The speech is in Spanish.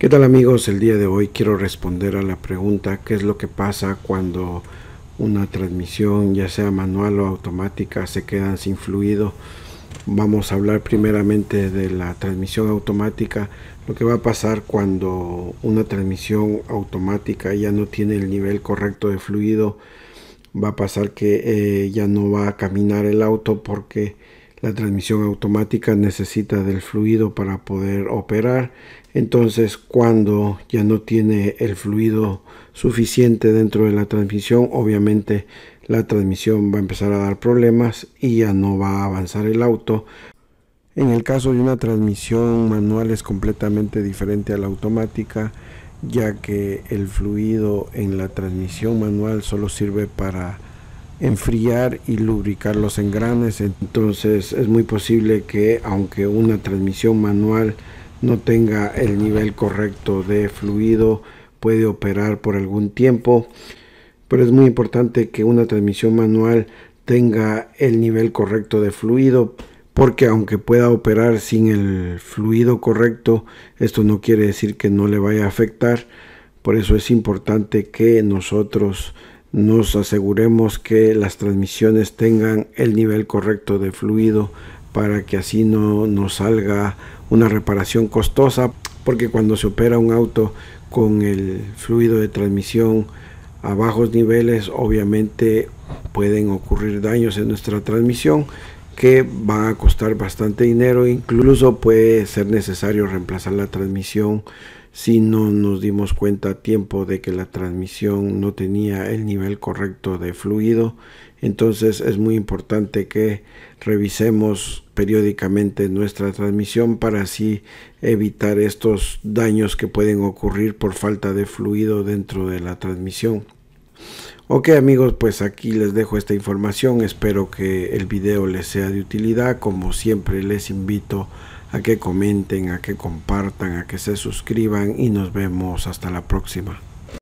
¿Qué tal amigos? El día de hoy quiero responder a la pregunta ¿qué es lo que pasa cuando una transmisión ya sea manual o automática se queda sin fluido? Vamos a hablar primeramente de la transmisión automática, lo que va a pasar cuando una transmisión automática ya no tiene el nivel correcto de fluido, va a pasar que eh, ya no va a caminar el auto porque la transmisión automática necesita del fluido para poder operar. Entonces cuando ya no tiene el fluido suficiente dentro de la transmisión, obviamente la transmisión va a empezar a dar problemas y ya no va a avanzar el auto. En el caso de una transmisión manual es completamente diferente a la automática, ya que el fluido en la transmisión manual solo sirve para enfriar y lubricar los engranes. Entonces es muy posible que aunque una transmisión manual no tenga el nivel correcto de fluido, puede operar por algún tiempo. Pero es muy importante que una transmisión manual tenga el nivel correcto de fluido porque aunque pueda operar sin el fluido correcto, esto no quiere decir que no le vaya a afectar. Por eso es importante que nosotros nos aseguremos que las transmisiones tengan el nivel correcto de fluido para que así no nos salga una reparación costosa, porque cuando se opera un auto con el fluido de transmisión a bajos niveles, obviamente pueden ocurrir daños en nuestra transmisión que van a costar bastante dinero, incluso puede ser necesario reemplazar la transmisión si no nos dimos cuenta a tiempo de que la transmisión no tenía el nivel correcto de fluido. Entonces es muy importante que revisemos periódicamente nuestra transmisión para así evitar estos daños que pueden ocurrir por falta de fluido dentro de la transmisión. Ok amigos, pues aquí les dejo esta información, espero que el video les sea de utilidad, como siempre les invito a que comenten, a que compartan, a que se suscriban y nos vemos hasta la próxima.